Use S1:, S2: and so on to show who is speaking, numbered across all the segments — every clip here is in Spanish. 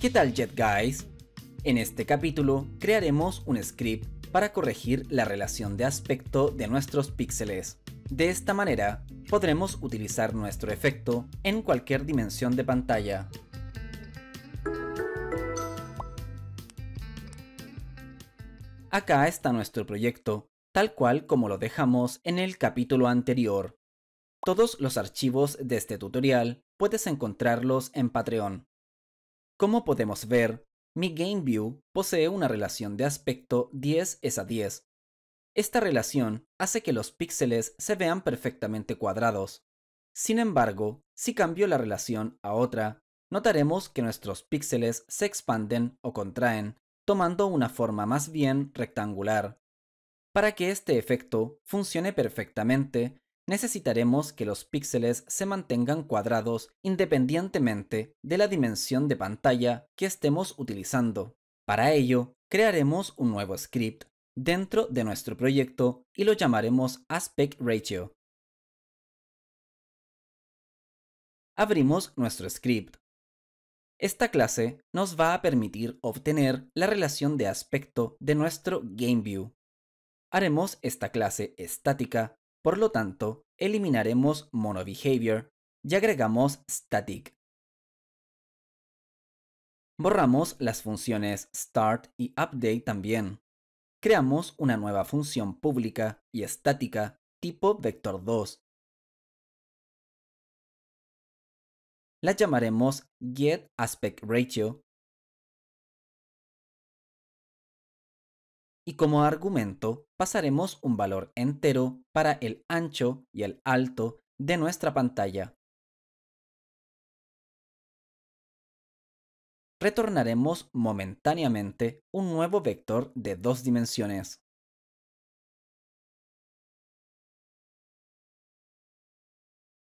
S1: ¿Qué tal Jet Guys? En este capítulo crearemos un script para corregir la relación de aspecto de nuestros píxeles. De esta manera podremos utilizar nuestro efecto en cualquier dimensión de pantalla. Acá está nuestro proyecto, tal cual como lo dejamos en el capítulo anterior. Todos los archivos de este tutorial puedes encontrarlos en Patreon. Como podemos ver, mi GameView posee una relación de aspecto 10 es 10. Esta relación hace que los píxeles se vean perfectamente cuadrados. Sin embargo, si cambio la relación a otra, notaremos que nuestros píxeles se expanden o contraen, tomando una forma más bien rectangular. Para que este efecto funcione perfectamente, necesitaremos que los píxeles se mantengan cuadrados independientemente de la dimensión de pantalla que estemos utilizando. Para ello, crearemos un nuevo script dentro de nuestro proyecto y lo llamaremos Aspect
S2: Abrimos nuestro script.
S1: Esta clase nos va a permitir obtener la relación de aspecto de nuestro GameView. Haremos esta clase estática, por lo tanto, eliminaremos monoBehavior y agregamos static. Borramos las funciones start y update también. Creamos una nueva función pública y estática tipo vector2.
S2: La llamaremos getAspectRatio y como argumento pasaremos un valor entero para el ancho y el alto de nuestra pantalla. Retornaremos momentáneamente un nuevo vector de dos
S3: dimensiones.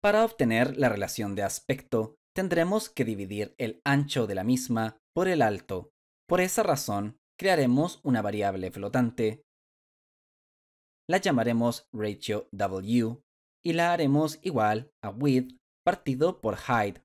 S1: Para obtener la relación de aspecto, tendremos que dividir el ancho de la misma por el alto. Por esa razón, crearemos una variable flotante. La llamaremos ratio w y la haremos igual a width partido por height.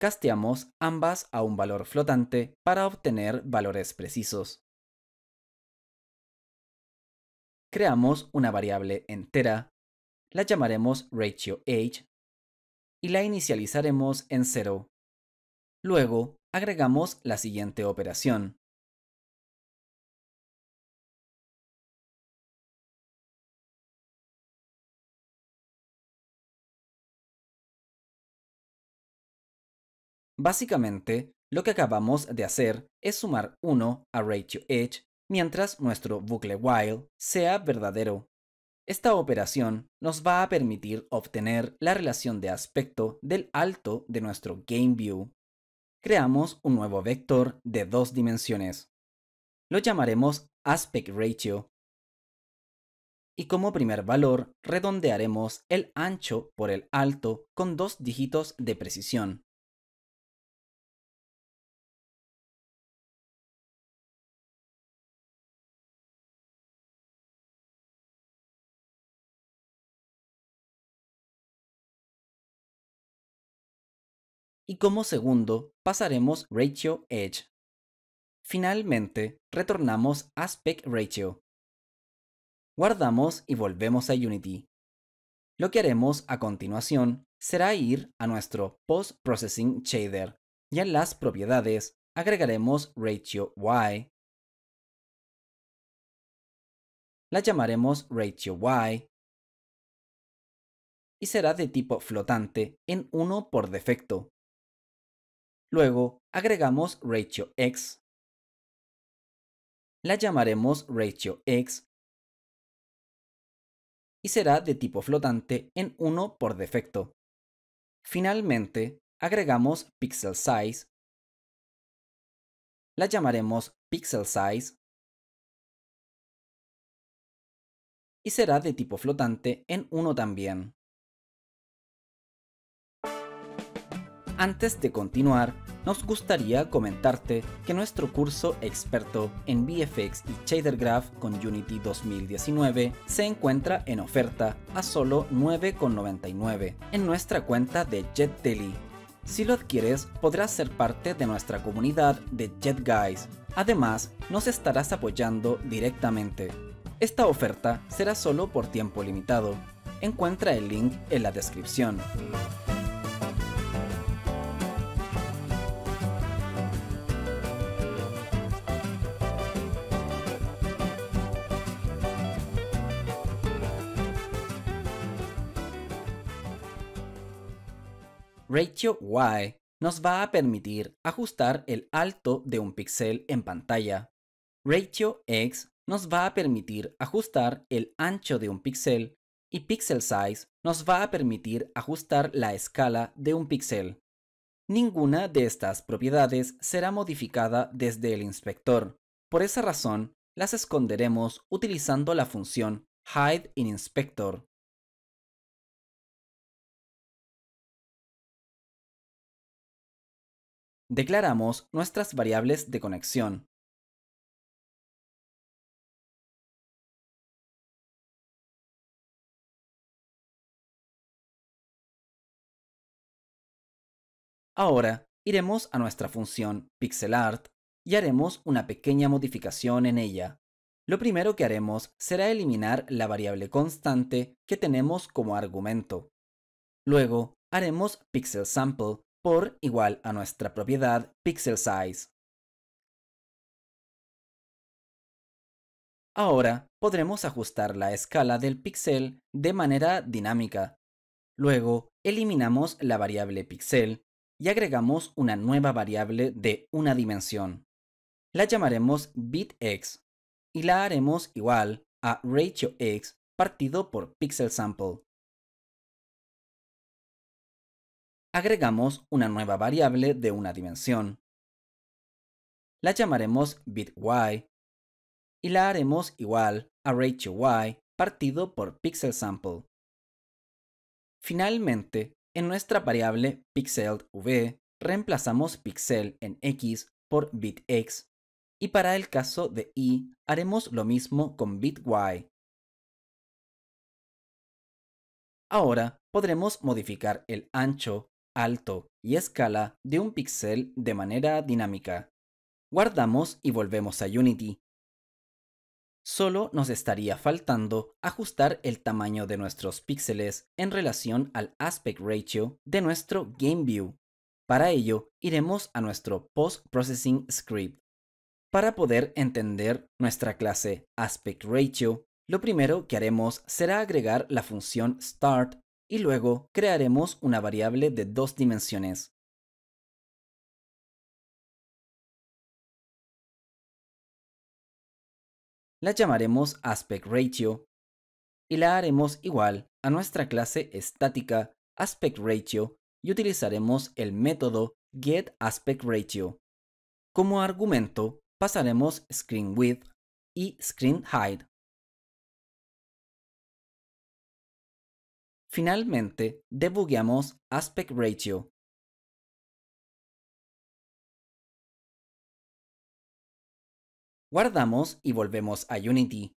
S1: Casteamos ambas a un valor flotante para obtener valores precisos. Creamos una variable entera, la llamaremos ratio h y la inicializaremos en 0. Luego agregamos la siguiente operación. Básicamente, lo que acabamos de hacer es sumar 1 a ratio edge mientras nuestro bucle while sea verdadero. Esta operación nos va a permitir obtener la relación de aspecto del alto de nuestro GameView creamos un nuevo vector de dos dimensiones. Lo llamaremos aspect ratio. Y como primer valor, redondearemos el ancho por el alto con dos dígitos de precisión. y como segundo pasaremos Ratio Edge. Finalmente, retornamos Aspect Ratio. Guardamos y volvemos a Unity. Lo que haremos a continuación será ir a nuestro Post Processing Shader y en las propiedades agregaremos Ratio Y.
S2: La llamaremos Ratio Y
S3: y será de tipo flotante en 1 por defecto. Luego agregamos ratio x.
S2: La llamaremos ratio x y será de tipo flotante en 1 por defecto. Finalmente, agregamos pixel size. La llamaremos pixel size
S3: y será de tipo flotante en
S1: 1 también. Antes de continuar, nos gustaría comentarte que nuestro curso experto en VFX y Shader Graph con Unity 2019 se encuentra en oferta a solo 9,99 en nuestra cuenta de JetDaily. Si lo adquieres, podrás ser parte de nuestra comunidad de JetGuys. Además, nos estarás apoyando directamente. Esta oferta será solo por tiempo limitado. Encuentra el link en la descripción. Ratio Y nos va a permitir ajustar el alto de un píxel en pantalla. Ratio X nos va a permitir ajustar el ancho de un píxel y Pixel Size nos va a permitir ajustar la escala de un píxel. Ninguna de estas propiedades será modificada desde el inspector. Por esa razón, las esconderemos utilizando la función hide in inspector.
S3: declaramos nuestras variables de conexión.
S1: Ahora iremos a nuestra función pixelart y haremos una pequeña modificación en ella. Lo primero que haremos será eliminar la variable constante que tenemos como argumento. Luego haremos pixel sample por
S2: igual a nuestra propiedad pixel size.
S1: Ahora podremos ajustar la escala del pixel de manera dinámica. Luego eliminamos la variable pixel y agregamos una nueva variable de una dimensión. La llamaremos bitx y la haremos igual a ratiox partido por pixel
S2: sample. agregamos una nueva
S1: variable de una dimensión. La llamaremos bity y la haremos igual a ratio y partido por pixel sample. Finalmente, en nuestra variable pixelv reemplazamos pixel en x por bitx y para el caso de
S2: y haremos lo mismo con bity.
S1: Ahora podremos modificar el ancho alto y escala de un píxel de manera dinámica. Guardamos y volvemos a Unity. Solo nos estaría faltando ajustar el tamaño de nuestros píxeles en relación al aspect ratio de nuestro GameView. Para ello, iremos a nuestro Post-Processing Script. Para poder entender nuestra clase aspect ratio, lo primero que haremos será agregar la función start y luego crearemos una variable de dos dimensiones. La llamaremos aspect ratio y la haremos igual a nuestra clase estática AspectRatio y utilizaremos el método getAspectRatio. Como argumento pasaremos screenWidth
S2: y screenHeight
S3: Finalmente, debugueamos aspect ratio. Guardamos
S1: y volvemos a Unity.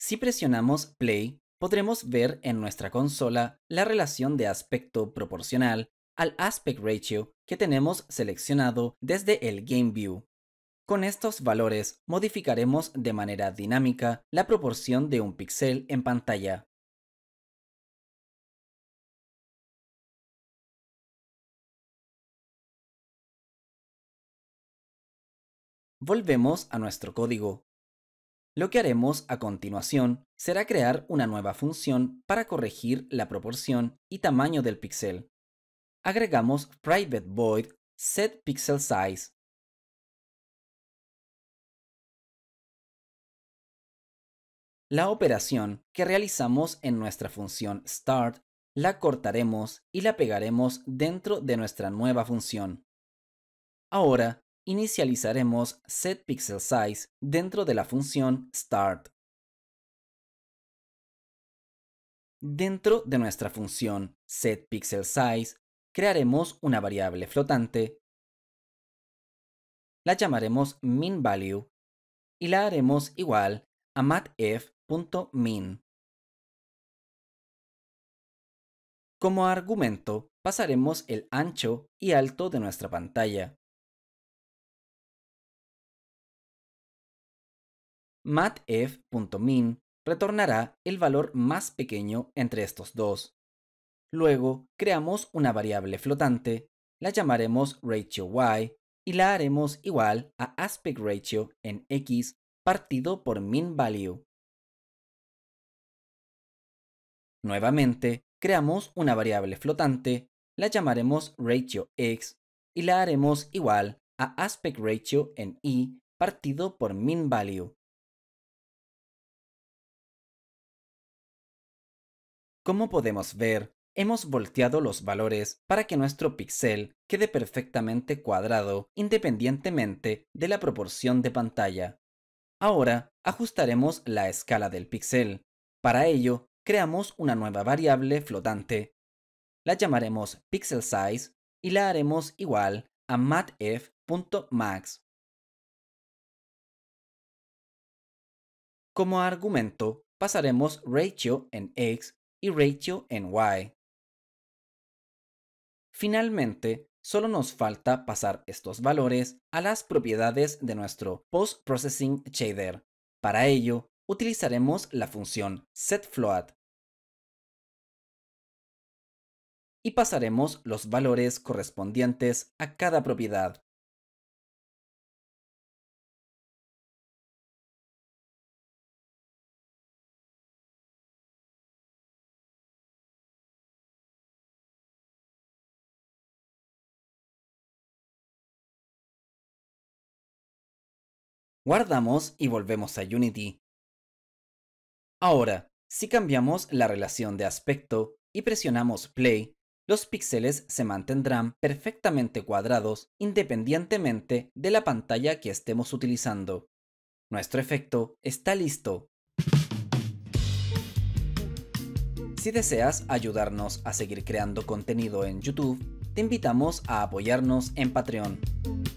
S1: Si presionamos play, podremos ver en nuestra consola la relación de aspecto proporcional al aspect ratio que tenemos seleccionado desde el Game View. Con estos valores modificaremos de manera dinámica la proporción de un píxel en pantalla.
S2: Volvemos a nuestro código.
S1: Lo que haremos a continuación será crear una nueva función para corregir la proporción y tamaño del píxel. Agregamos private
S2: void setPixelSize.
S1: La operación que realizamos en nuestra función start la cortaremos y la pegaremos dentro de nuestra nueva función. Ahora inicializaremos setPixelSize
S2: dentro de la función start.
S1: Dentro de nuestra función setPixelSize crearemos una variable flotante. La llamaremos minValue
S2: y la haremos igual a matf.min. Como argumento, pasaremos el ancho y alto
S3: de nuestra pantalla.
S1: matf.min retornará el valor más pequeño entre estos dos. Luego creamos una variable flotante, la llamaremos ratio y la haremos igual a aspect ratio en x
S2: partido por min value.
S1: Nuevamente, creamos una variable flotante, la llamaremos ratio x y la haremos igual a aspect ratio en y partido por min value. Como podemos ver, hemos volteado los valores para que nuestro pixel quede perfectamente cuadrado independientemente de la proporción de pantalla. Ahora ajustaremos la escala del pixel. Para ello, creamos una nueva variable flotante. La llamaremos pixelSize y la haremos
S2: igual a matf.max. Como argumento, pasaremos ratio en x
S1: y ratio en Y. Finalmente, solo nos falta pasar estos valores a las propiedades de nuestro post-processing shader. Para ello, utilizaremos la función setFloat
S2: y pasaremos los valores correspondientes
S3: a cada propiedad. guardamos y
S1: volvemos a Unity. Ahora, si cambiamos la relación de aspecto y presionamos play, los píxeles se mantendrán perfectamente cuadrados independientemente de la pantalla que estemos utilizando. Nuestro efecto está listo. Si deseas ayudarnos a seguir creando contenido en YouTube, te invitamos a apoyarnos en Patreon.